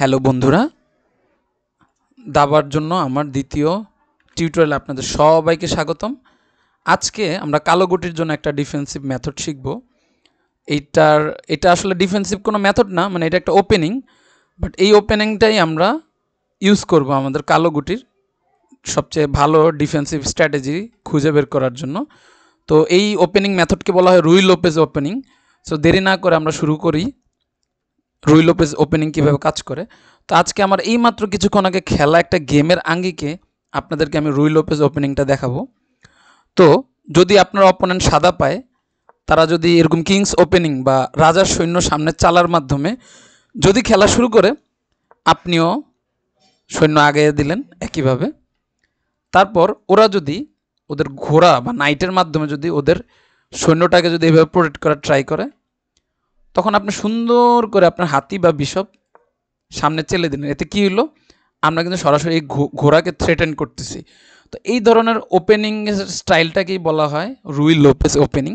hello বন্ধুরা দাবার জন্য আমার দ্বিতীয় টিউটোরিয়াল আপনাদের সবাইকে স্বাগতম আজকে আমরা কালো গুটির জন্য একটা ডিফেন্সিভ মেথড শিখব এইটার এটা আসলে ডিফেন্সিভ কোনো মেথড না মানে এটা একটা ওপেনিং বাট এই ওপেনিংটাই আমরা ইউজ করব আমাদের কালো গুটির সবচেয়ে ভালো ডিফেন্সিভ স্ট্র্যাটেজি খুঁজে বের করার জন্য তো এই ওপেনিং মেথডকে বলা হয় রুই লোপেজ ওপেনিং সো দেরি না করে আমরা শুরু করি রুই লোপেজ ওপেনিং কীভাবে কাজ করে তো আজকে আমার এই মাত্র কিছুক্ষণ আগে খেলা একটা গেমের আঙ্গিকে আপনাদেরকে আমি রুই লোপেজ ওপেনিংটা দেখাবো তো যদি আপনার অপোনেন্ট সাদা পায় তারা যদি এরকম কিংস ওপেনিং বা রাজার সৈন্য সামনে চালার মাধ্যমে যদি খেলা শুরু করে আপনিও সৈন্য আগে দিলেন একইভাবে তারপর ওরা যদি ওদের ঘোড়া বা নাইটের মাধ্যমে যদি ওদের সৈন্যটাকে যদি এভাবে প্রোটেক্ট করার ট্রাই করে তখন আপনি সুন্দর করে আপনার হাতি বা বিশপ সামনে চেলে দিলেন এতে কী হলো আমরা কিন্তু সরাসরি এই ঘোড়াকে থ্রেটেন করতেছি তো এই ধরনের ওপেনিং স্টাইলটাকেই বলা হয় রুই লোপেস ওপেনিং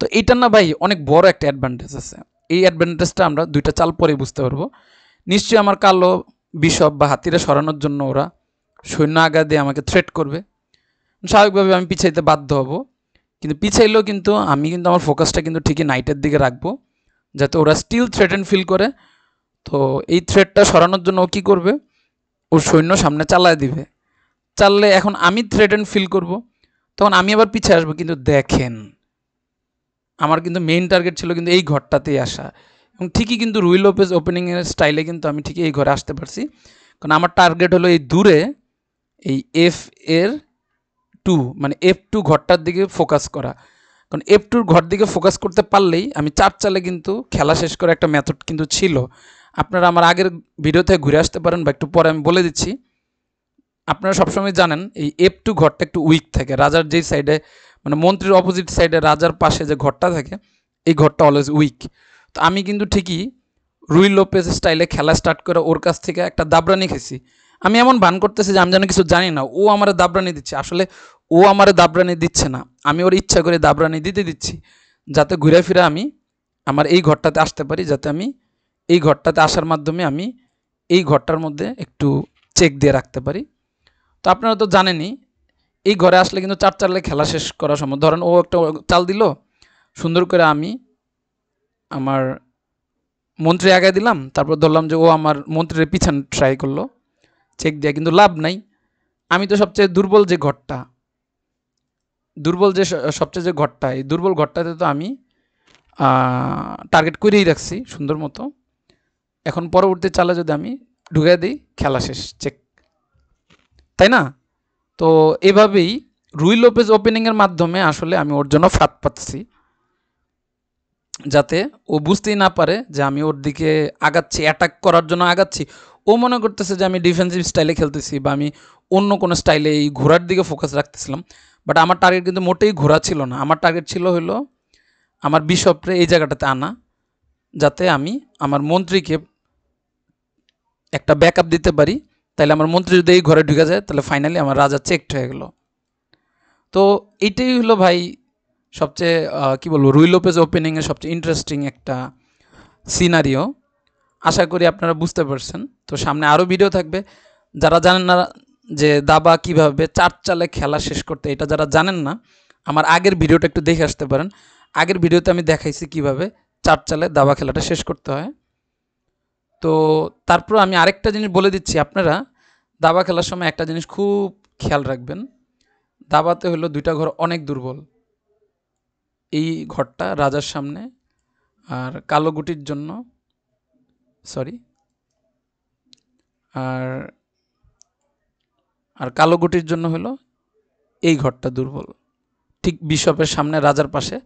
তো এইটা না ভাই অনেক বড় একটা অ্যাডভান্টেজ আছে এই অ্যাডভান্টেজটা আমরা দুইটা চাল পরে বুঝতে পারবো নিশ্চয়ই আমার কালো বিশপ বা হাতিরা সরানোর জন্য ওরা সৈন্য আগা দিয়ে আমাকে থ্রেট করবে স্বাভাবিকভাবে আমি পিছাইতে বাধ্য হব কিন্তু পিছাইলেও কিন্তু আমি কিন্তু আমার ফোকাসটা কিন্তু ঠিকই নাইটের দিকে রাখবো যাতে ওরা স্টিল থ্রেটেন ফিল করে তো এই থ্রেডটা সরানোর জন্য ও কী করবে ওর সৈন্য সামনে চালায় দিবে চাললে এখন আমি থ্রেটেন ফিল করব তখন আমি আবার পিছিয়ে আসবো কিন্তু দেখেন আমার কিন্তু মেইন টার্গেট ছিল কিন্তু এই ঘরটাতেই আসা এবং ঠিকই কিন্তু রুই লোপেজ ওপেনিংয়ের স্টাইলে কিন্তু আমি ঠিকই এই ঘরে আসতে পারছি কারণ আমার টার্গেট হলো এই দূরে এই এফ এর টু মানে এফ টু ঘরটার দিকে ফোকাস করা কারণ এফ টুর ঘর দিকে ফোকাস করতে পারলেই আমি চার চালে কিন্তু খেলা শেষ করে একটা মেথড কিন্তু ছিল আপনারা আমার আগের ভিডিওতে ঘুরে আসতে পারেন বা একটু পরে আমি বলে দিচ্ছি আপনারা সবসময় জানেন এই এফ টু ঘরটা একটু উইক থাকে রাজার যেই সাইডে মানে মন্ত্রীর অপোজিট সাইডে রাজার পাশে যে ঘরটা থাকে এই ঘরটা অলওয়েজ উইক তো আমি কিন্তু ঠিকই রুই লোপেজ স্টাইলে খেলা স্টার্ট করে ওর কাছ থেকে একটা দাবরানি খেয়েছি আমি এমন ভান করতেছি যে আমি যেন কিছু জানি না ও আমার দাবরানি দিচ্ছে আসলে ও আমার দাবরানি দিচ্ছে না আমি ওর ইচ্ছা করে দাবরানি দিতে দিচ্ছি যাতে ঘুরে ফিরে আমি আমার এই ঘরটাতে আসতে পারি যাতে আমি এই ঘরটাতে আসার মাধ্যমে আমি এই ঘরটার মধ্যে একটু চেক দিয়ে রাখতে পারি তো আপনারা তো জানেনই এই ঘরে আসলে কিন্তু চার চারলে খেলা শেষ করা সম্ভব ধরেন ও একটা চাল দিল সুন্দর করে আমি আমার মন্ত্রী আগায় দিলাম তারপর ধরলাম যে ও আমার মন্ত্রীর পিছনে ট্রাই করলো চেক দেয় কিন্তু লাভ নাই আমি তো সবচেয়ে দুর্বল যে ঘরটা দুর্বল যে সবচেয়ে যে ঘরটা এই দুর্বল ঘরটাতে তো আমি টার্গেট করেই রাখছি সুন্দর মতো এখন পরবর্তী চালে যদি আমি ঢুকে দিই খেলা শেষ চেক তাই না তো এভাবেই রুই লোপেজ ওপেনিংয়ের মাধ্যমে আসলে আমি ওর জন্য ফাঁদ পাচ্ছি যাতে ও বুঝতেই না পারে যে আমি ওর দিকে আগাচ্ছি অ্যাটাক করার জন্য আগাচ্ছি ও মনে করতেছে যে আমি ডিফেন্সিভ স্টাইলে খেলতেছি বা আমি অন্য কোনো স্টাইলে এই ঘোরার দিকে ফোকাস রাখতেছিলাম বাট আমার টার্গেট কিন্তু মোটেই ঘোরা ছিল না আমার টার্গেট ছিল হলো আমার বিশপরে এই জায়গাটাতে আনা যাতে আমি আমার মন্ত্রীকে একটা ব্যাকআপ দিতে পারি তাহলে আমার মন্ত্রী যদি এই ঘরে ঢুকে যায় তাহলে ফাইনালি আমার রাজা চেকড হয়ে গেল তো এইটাই হলো ভাই সবচেয়ে কি বলবো রুই লোপেজ ওপেনিংয়ে সবচেয়ে ইন্টারেস্টিং একটা সিনারিও আশা করি আপনারা বুঝতে পারছেন তো সামনে আরও ভিডিও থাকবে যারা জানেন না যে দাবা কিভাবে চার চালে খেলা শেষ করতে এটা যারা জানেন না আমার আগের ভিডিওটা একটু দেখে আসতে পারেন আগের ভিডিওতে আমি দেখাইছি কিভাবে চার চালে দাবা খেলাটা শেষ করতে হয় তো তারপর আমি আরেকটা জিনিস বলে দিচ্ছি আপনারা দাবা খেলার সময় একটা জিনিস খুব খেয়াল রাখবেন দাবাতে হলো দুইটা ঘর অনেক দুর্বল এই ঘরটা রাজার সামনে আর কালো গুটির জন্য সরি আর আর কালো গুটির জন্য হলো এই ঘরটা দুর্বল ঠিক বিশপের সামনে রাজার পাশে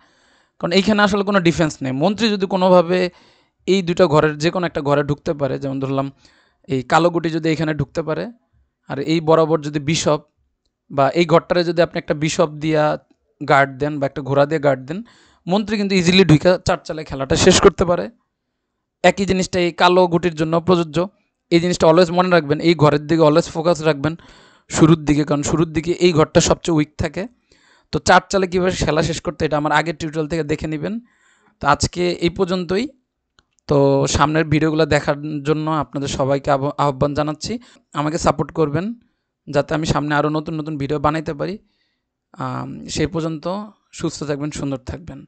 কারণ এইখানে আসলে কোনো ডিফেন্স নেই মন্ত্রী যদি কোনোভাবে এই দুটো ঘরের যে কোনো একটা ঘরে ঢুকতে পারে যেমন ধরলাম এই কালো গুটি যদি এখানে ঢুকতে পারে আর এই বরাবর যদি বিশপ বা এই ঘরটারে যদি আপনি একটা বিশপ দিয়া গার্ড দেন বা একটা ঘোড়া দিয়ে গার্ড দেন মন্ত্রী কিন্তু ইজিলি ঢুকে চার চালে খেলাটা শেষ করতে পারে একই জিনিসটা এই কালো গুটির জন্য প্রযোজ্য এই জিনিসটা অলওয়েজ মনে রাখবেন এই ঘরের দিকে অলওয়েজ ফোকাস রাখবেন শুরুর দিকে কারণ শুরুর দিকে এই ঘরটা সবচেয়ে উইক থাকে তো চার চালে কীভাবে খেলা শেষ করতে এটা আমার আগের টিউটোরিয়াল থেকে দেখে নেবেন তো আজকে এই পর্যন্তই তো সামনের ভিডিওগুলো দেখার জন্য আপনাদের সবাইকে আহ্বান জানাচ্ছি আমাকে সাপোর্ট করবেন যাতে আমি সামনে আরও নতুন নতুন ভিডিও বানাইতে পারি সেই পর্যন্ত সুস্থ থাকবেন সুন্দর থাকবেন